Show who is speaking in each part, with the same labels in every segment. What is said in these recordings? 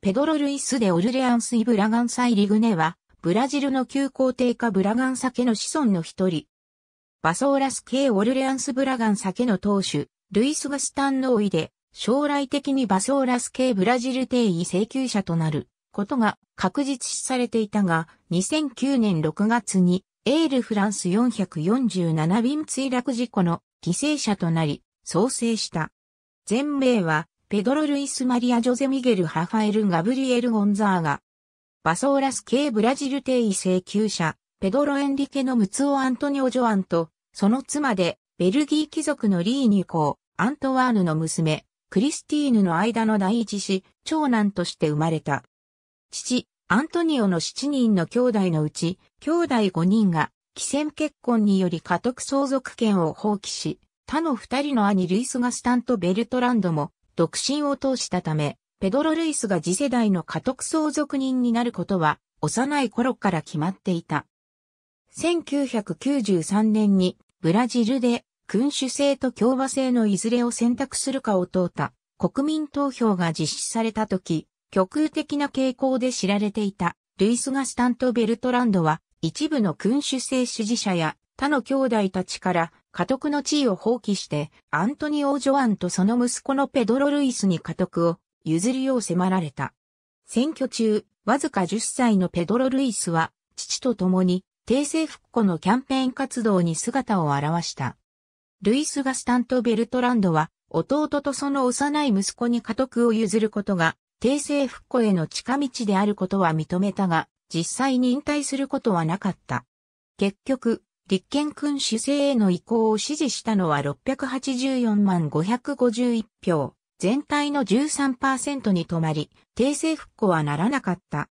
Speaker 1: ペドロ・ルイス・デ・オルレアンス・イ・ブラガンサイ・リグネは、ブラジルの旧皇帝家ブラガンサ家の子孫の一人。バソーラス系オルレアンス・ブラガンサ家の当主、ルイス・ガスタンノーイで、将来的にバソーラス系ブラジル帝位請求者となることが確実視されていたが、2009年6月に、エール・フランス447便墜落事故の犠牲者となり、創生した。全米は、ペドロ・ルイス・マリア・ジョゼ・ミゲル・ハファエル・ガブリエル・ゴンザーガ。バソーラス系ブラジル定位請求者、ペドロ・エンリケのムツオ・アントニオ・ジョアンと、その妻で、ベルギー貴族のリーニュ公、アントワーヌの娘、クリスティーヌの間の第一子、長男として生まれた。父、アントニオの7人の兄弟のうち、兄弟5人が、既戦結婚により家督相続権を放棄し、他の2人の兄ルイス・ガスタンとベルトランドも、独身を通したため、ペドロ・ルイスが次世代の家督相続人になることは、幼い頃から決まっていた。1993年に、ブラジルで、君主制と共和制のいずれを選択するかを問うた、国民投票が実施された時、極右的な傾向で知られていた、ルイス・ガスタント・ベルトランドは、一部の君主制支持者や、他の兄弟たちから、家督の地位を放棄して、アントニオ・ジョアンとその息子のペドロ・ルイスに家督を譲るよう迫られた。選挙中、わずか10歳のペドロ・ルイスは、父と共に、帝政復古のキャンペーン活動に姿を現した。ルイス・ガスタント・ベルトランドは、弟とその幼い息子に家督を譲ることが、帝政復古への近道であることは認めたが、実際に引退することはなかった。結局、立憲君主制への移行を支持したのは684万551票、全体の13%に止まり、訂正復興はならなかった。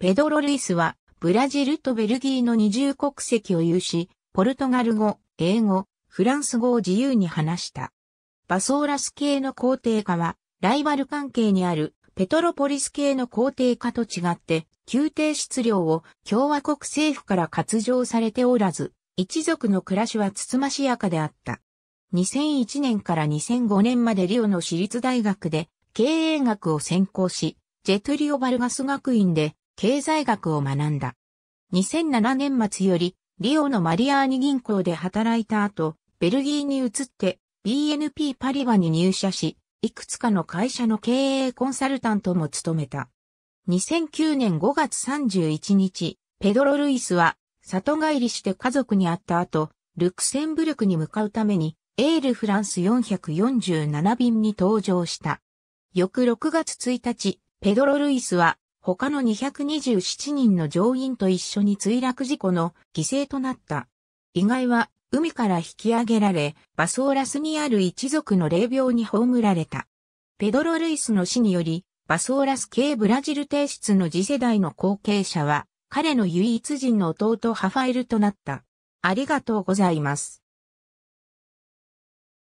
Speaker 1: ペドロ・ルイスは、ブラジルとベルギーの二重国籍を有し、ポルトガル語、英語、フランス語を自由に話した。バソーラス系の皇帝家は、ライバル関係にあるペトロポリス系の皇帝家と違って、宮廷質量を共和国政府から割譲されておらず、一族の暮らしはつつましやかであった。2001年から2005年までリオの私立大学で経営学を専攻し、ジェトリオ・バルガス学院で経済学を学んだ。2007年末よりリオのマリアーニ銀行で働いた後、ベルギーに移って BNP パリバに入社し、いくつかの会社の経営コンサルタントも務めた。2009年5月31日、ペドロ・ルイスは里帰りして家族に会った後、ルクセンブルクに向かうために、エールフランス447便に搭乗した。翌6月1日、ペドロ・ルイスは、他の227人の乗員と一緒に墜落事故の犠牲となった。意外は、海から引き上げられ、バソーラスにある一族の霊廟に葬られた。ペドロ・ルイスの死により、バソーラス系ブラジル提出の次世代の後継者は、彼の唯一人の弟ハファエルとなった。ありがとうございます。